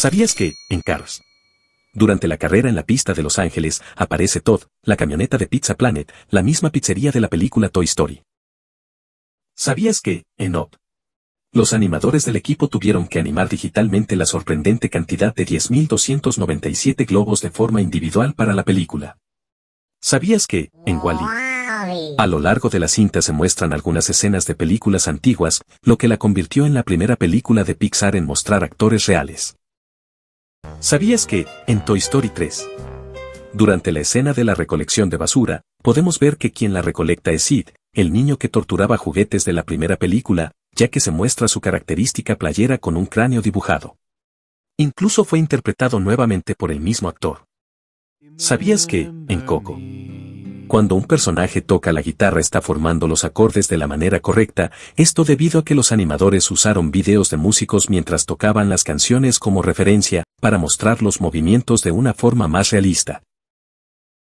¿Sabías que, en Cars? Durante la carrera en la pista de Los Ángeles, aparece Todd, la camioneta de Pizza Planet, la misma pizzería de la película Toy Story. ¿Sabías que, en Up, Los animadores del equipo tuvieron que animar digitalmente la sorprendente cantidad de 10.297 globos de forma individual para la película. ¿Sabías que, en Wally, a lo largo de la cinta se muestran algunas escenas de películas antiguas, lo que la convirtió en la primera película de Pixar en mostrar actores reales? ¿Sabías que, en Toy Story 3, durante la escena de la recolección de basura, podemos ver que quien la recolecta es Sid, el niño que torturaba juguetes de la primera película, ya que se muestra su característica playera con un cráneo dibujado. Incluso fue interpretado nuevamente por el mismo actor. ¿Sabías que, en Coco, cuando un personaje toca la guitarra está formando los acordes de la manera correcta, esto debido a que los animadores usaron videos de músicos mientras tocaban las canciones como referencia, para mostrar los movimientos de una forma más realista.